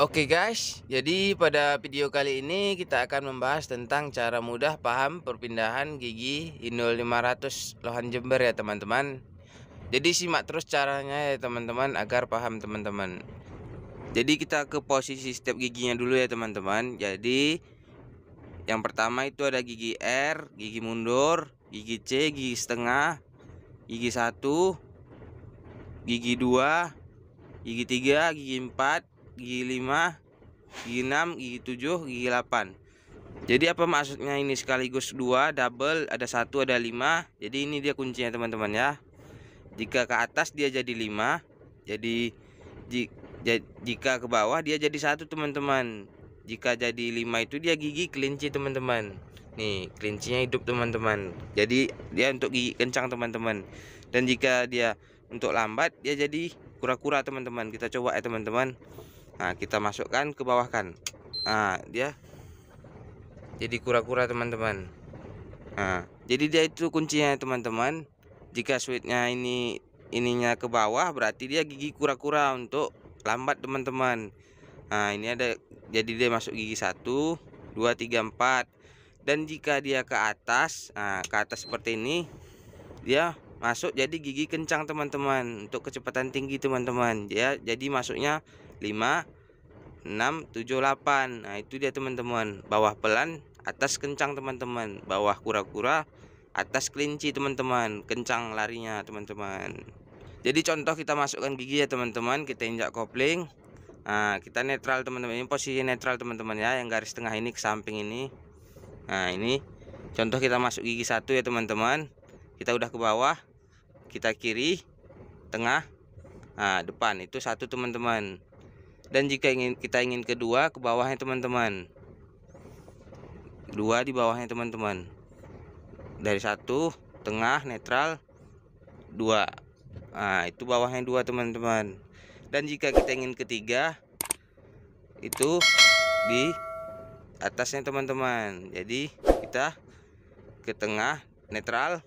Oke okay guys, jadi pada video kali ini kita akan membahas tentang cara mudah paham perpindahan gigi Indol 500 Lohan Jember ya teman-teman Jadi simak terus caranya ya teman-teman agar paham teman-teman Jadi kita ke posisi setiap giginya dulu ya teman-teman Jadi yang pertama itu ada gigi R, gigi mundur, gigi C, gigi setengah, gigi 1, gigi 2, gigi 3, gigi 4, gigi 5, gigi 6, gigi 7, gigi 8. Jadi apa maksudnya ini sekaligus dua double ada satu ada 5. Jadi ini dia kuncinya teman-teman ya. Jika ke atas dia jadi 5. Jadi jika ke bawah dia jadi satu teman-teman. Jika jadi 5 itu dia gigi kelinci teman-teman. Nih, kelincinya hidup teman-teman. Jadi dia untuk gigi kencang teman-teman. Dan jika dia untuk lambat dia jadi kura-kura teman-teman. Kita coba ya teman-teman nah kita masukkan ke bawah kan, nah dia jadi kura-kura teman-teman nah jadi dia itu kuncinya teman-teman jika sweetnya ini ininya ke bawah berarti dia gigi kura-kura untuk lambat teman-teman nah ini ada jadi dia masuk gigi satu dua tiga empat dan jika dia ke atas nah ke atas seperti ini dia masuk jadi gigi kencang teman-teman untuk kecepatan tinggi teman-teman ya jadi masuknya 5 6 7 8 nah itu dia teman-teman bawah pelan atas kencang teman-teman bawah kura-kura atas kelinci teman-teman kencang larinya teman-teman jadi contoh kita masukkan gigi ya teman-teman kita injak kopling nah kita netral teman-teman ini posisi netral teman-teman ya yang garis tengah ini ke samping ini nah ini contoh kita masuk gigi satu ya teman-teman kita udah ke bawah kita kiri tengah nah depan itu satu teman-teman dan jika ingin kita ingin kedua ke bawahnya teman-teman dua di bawahnya teman-teman dari satu tengah netral dua nah itu bawahnya dua teman-teman dan jika kita ingin ketiga itu di atasnya teman-teman jadi kita ke tengah netral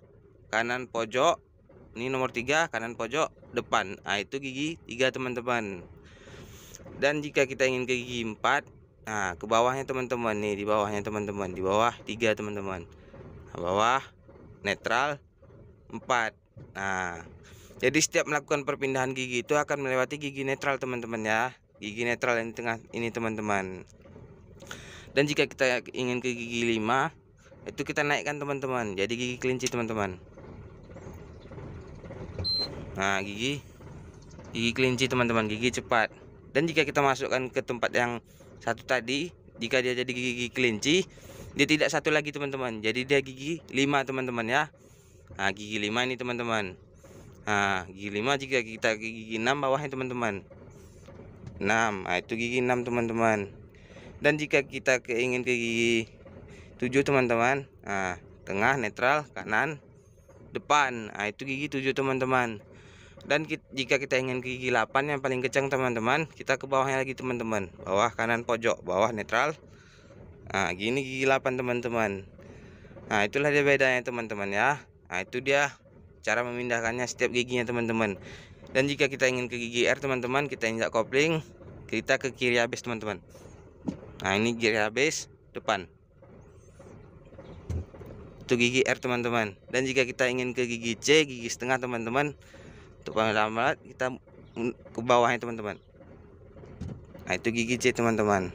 kanan pojok ini nomor tiga kanan pojok depan nah itu gigi tiga teman-teman dan jika kita ingin ke gigi 4 nah ke bawahnya teman-teman nih di bawahnya teman-teman di bawah 3 teman-teman nah, bawah netral 4 nah jadi setiap melakukan perpindahan gigi itu akan melewati gigi netral teman-teman ya gigi netral yang di tengah ini teman-teman dan jika kita ingin ke gigi 5 itu kita naikkan teman-teman jadi gigi kelinci teman-teman nah gigi gigi kelinci teman-teman gigi cepat dan jika kita masukkan ke tempat yang satu tadi jika dia jadi gigi kelinci dia tidak satu lagi teman-teman jadi dia gigi lima teman-teman ya nah gigi lima ini teman-teman nah gigi lima jika kita gigi enam bawahnya teman-teman 6 nah itu gigi enam teman-teman dan jika kita keingin ke gigi tujuh teman-teman nah tengah netral kanan depan nah itu gigi tujuh teman-teman dan kita, jika kita ingin gigi 8 yang paling kencang teman-teman kita ke bawahnya lagi teman-teman bawah kanan pojok bawah netral nah gini gigi 8 teman-teman nah itulah dia bedanya teman-teman ya nah itu dia cara memindahkannya setiap giginya teman-teman dan jika kita ingin ke gigi R teman-teman kita injak kopling kita ke kiri habis teman-teman nah ini kiri habis depan itu gigi R teman-teman dan jika kita ingin ke gigi C gigi setengah teman-teman untuk pengalaman kita ke bawahnya teman-teman nah itu gigi C teman-teman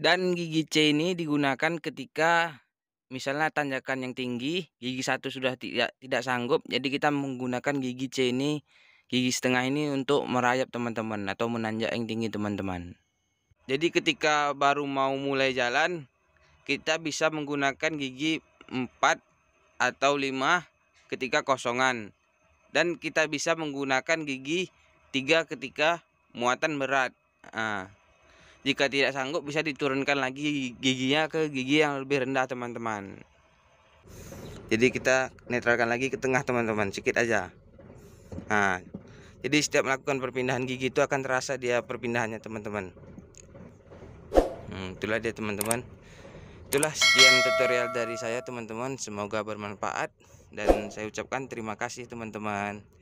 dan gigi C ini digunakan ketika misalnya tanjakan yang tinggi gigi satu sudah tidak tidak sanggup jadi kita menggunakan gigi C ini gigi setengah ini untuk merayap teman-teman atau menanjak yang tinggi teman-teman jadi ketika baru mau mulai jalan kita bisa menggunakan gigi 4 atau 5 ketika kosongan dan kita bisa menggunakan gigi tiga ketika muatan berat nah, jika tidak sanggup bisa diturunkan lagi giginya ke gigi yang lebih rendah teman-teman jadi kita netralkan lagi ke tengah teman-teman sedikit aja nah jadi setiap melakukan perpindahan gigi itu akan terasa dia perpindahannya teman-teman hmm, itulah dia teman-teman itulah sekian tutorial dari saya teman-teman semoga bermanfaat dan saya ucapkan terima kasih teman-teman